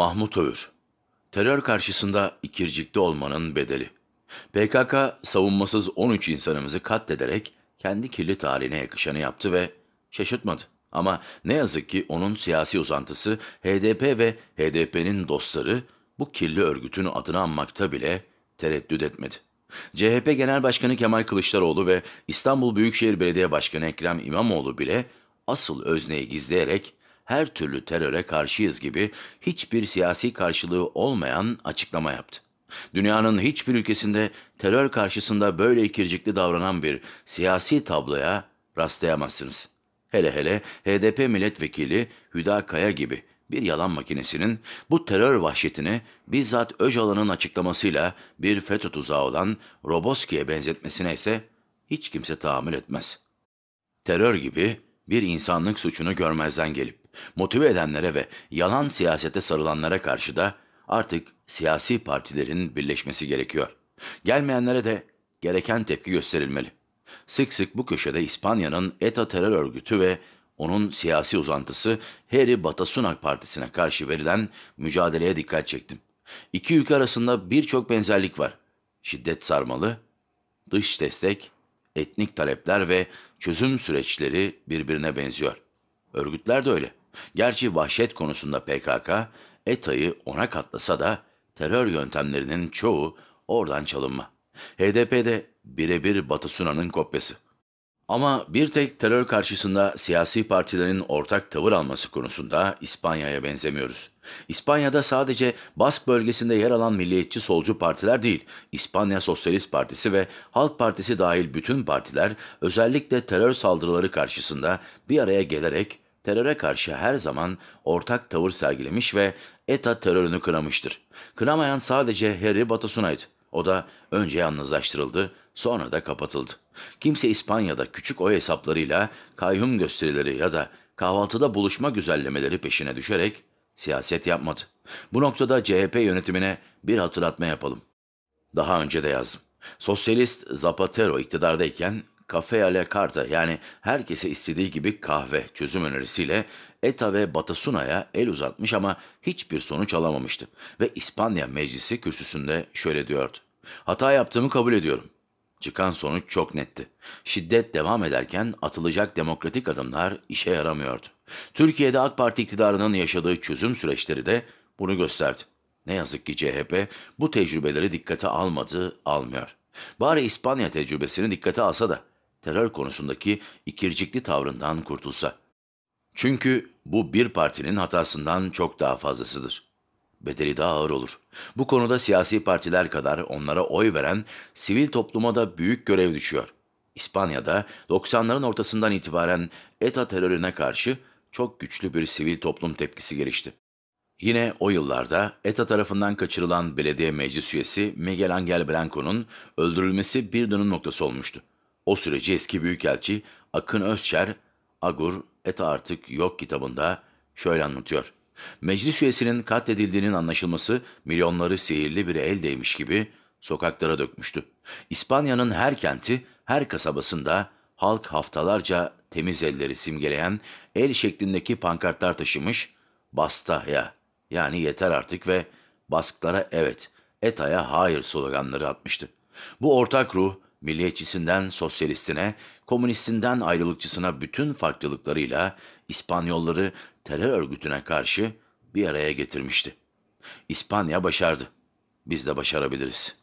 Mahmut Öğür Terör karşısında ikircikli olmanın bedeli. PKK savunmasız 13 insanımızı katlederek kendi kirli tarihine yakışanı yaptı ve şaşırtmadı. Ama ne yazık ki onun siyasi uzantısı HDP ve HDP'nin dostları bu kirli örgütün adını anmakta bile tereddüt etmedi. CHP Genel Başkanı Kemal Kılıçdaroğlu ve İstanbul Büyükşehir Belediye Başkanı Ekrem İmamoğlu bile asıl özneyi gizleyerek her türlü teröre karşıyız gibi hiçbir siyasi karşılığı olmayan açıklama yaptı. Dünyanın hiçbir ülkesinde terör karşısında böyle ikircikli davranan bir siyasi tabloya rastlayamazsınız. Hele hele HDP milletvekili Hüda Kaya gibi bir yalan makinesinin bu terör vahşetini bizzat Öcalan'ın açıklamasıyla bir FETÖ tuzağı olan Roboski'ye benzetmesine ise hiç kimse tahammül etmez. Terör gibi bir insanlık suçunu görmezden gelip Motive edenlere ve yalan siyasete sarılanlara karşı da artık siyasi partilerin birleşmesi gerekiyor. Gelmeyenlere de gereken tepki gösterilmeli. Sık sık bu köşede İspanya'nın ETA terör örgütü ve onun siyasi uzantısı Harry Batasunak Partisi'ne karşı verilen mücadeleye dikkat çektim. İki ülke arasında birçok benzerlik var. Şiddet sarmalı, dış destek, etnik talepler ve çözüm süreçleri birbirine benziyor. Örgütler de öyle. Gerçi vahşet konusunda PKK, ETA'yı ona katlasa da terör yöntemlerinin çoğu oradan çalınma. HDP'de birebir Batı Suna'nın kopyası. Ama bir tek terör karşısında siyasi partilerin ortak tavır alması konusunda İspanya'ya benzemiyoruz. İspanya'da sadece Bask bölgesinde yer alan milliyetçi solcu partiler değil, İspanya Sosyalist Partisi ve Halk Partisi dahil bütün partiler özellikle terör saldırıları karşısında bir araya gelerek teröre karşı her zaman ortak tavır sergilemiş ve ETA terörünü kınamıştır. Kınamayan sadece Harry Batasuna'ydı. O da önce yalnızlaştırıldı, sonra da kapatıldı. Kimse İspanya'da küçük oy hesaplarıyla kayyum gösterileri ya da kahvaltıda buluşma güzellemeleri peşine düşerek siyaset yapmadı. Bu noktada CHP yönetimine bir hatırlatma yapalım. Daha önce de yazdım. Sosyalist Zapatero iktidardayken kafe ale carta yani herkese istediği gibi kahve çözüm önerisiyle ETA ve Batasuna'ya el uzatmış ama hiçbir sonuç alamamıştı. Ve İspanya Meclisi kürsüsünde şöyle diyordu. Hata yaptığımı kabul ediyorum. Çıkan sonuç çok netti. Şiddet devam ederken atılacak demokratik adımlar işe yaramıyordu. Türkiye'de AK Parti iktidarının yaşadığı çözüm süreçleri de bunu gösterdi. Ne yazık ki CHP bu tecrübeleri dikkate almadı, almıyor. Bari İspanya tecrübesini dikkate alsa da terör konusundaki ikircikli tavrından kurtulsa. Çünkü bu bir partinin hatasından çok daha fazlasıdır. Bedeli daha ağır olur. Bu konuda siyasi partiler kadar onlara oy veren sivil topluma da büyük görev düşüyor. İspanya'da 90'ların ortasından itibaren ETA terörüne karşı çok güçlü bir sivil toplum tepkisi gelişti. Yine o yıllarda ETA tarafından kaçırılan belediye meclis üyesi Miguel Angel Branco'nun öldürülmesi bir dönüm noktası olmuştu. O süreci eski büyükelçi Akın Özçer, Agur et artık yok kitabında şöyle anlatıyor. Meclis üyesinin katledildiğinin anlaşılması milyonları sihirli bir el değmiş gibi sokaklara dökmüştü. İspanya'nın her kenti, her kasabasında halk haftalarca temiz elleri simgeleyen el şeklindeki pankartlar taşımış, Bastahya yani yeter artık ve Basklara evet, ETA'ya hayır sloganları atmıştı. Bu ortak ruh milliyetçisinden sosyalistine, komünistinden ayrılıkçısına bütün farklılıklarıyla İspanyolları terör örgütüne karşı bir araya getirmişti. İspanya başardı. Biz de başarabiliriz.''